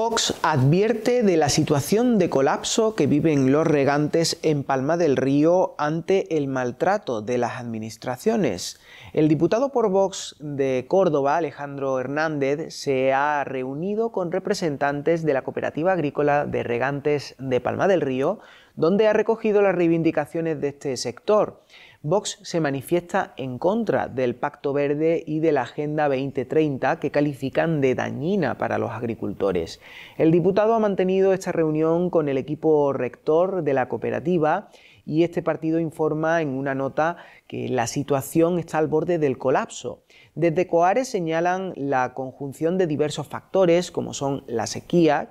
Vox advierte de la situación de colapso que viven los regantes en Palma del Río ante el maltrato de las administraciones. El diputado por Vox de Córdoba, Alejandro Hernández, se ha reunido con representantes de la Cooperativa Agrícola de Regantes de Palma del Río, donde ha recogido las reivindicaciones de este sector. Vox se manifiesta en contra del Pacto Verde y de la Agenda 2030 que califican de dañina para los agricultores. El diputado ha mantenido esta reunión con el equipo rector de la cooperativa y este partido informa en una nota que la situación está al borde del colapso. Desde Coares señalan la conjunción de diversos factores, como son la sequía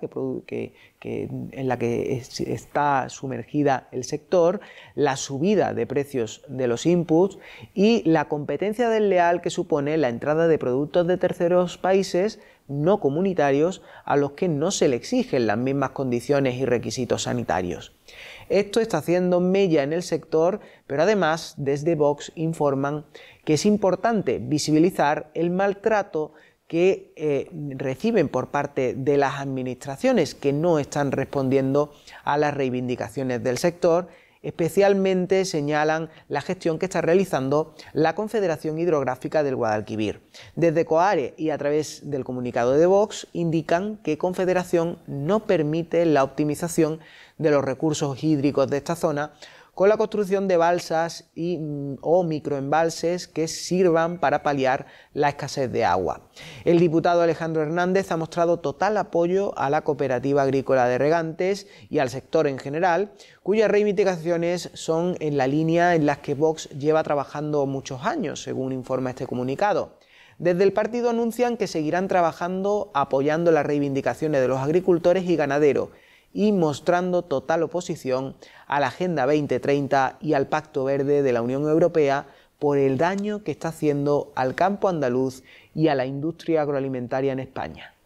en la que está sumergida el sector, la subida de precios de los inputs y la competencia desleal que supone la entrada de productos de terceros países no comunitarios a los que no se le exigen las mismas condiciones y requisitos sanitarios. Esto está haciendo mella en el sector, pero además desde Vox informan que es importante visibilizar el maltrato que eh, reciben por parte de las administraciones que no están respondiendo a las reivindicaciones del sector Especialmente señalan la gestión que está realizando la Confederación Hidrográfica del Guadalquivir. Desde COARE y a través del comunicado de Vox indican que Confederación no permite la optimización de los recursos hídricos de esta zona con la construcción de balsas y, mm, o microembalses que sirvan para paliar la escasez de agua. El diputado Alejandro Hernández ha mostrado total apoyo a la cooperativa agrícola de regantes y al sector en general, cuyas reivindicaciones son en la línea en las que Vox lleva trabajando muchos años, según informa este comunicado. Desde el partido anuncian que seguirán trabajando apoyando las reivindicaciones de los agricultores y ganaderos, y mostrando total oposición a la Agenda 2030 y al Pacto Verde de la Unión Europea por el daño que está haciendo al campo andaluz y a la industria agroalimentaria en España.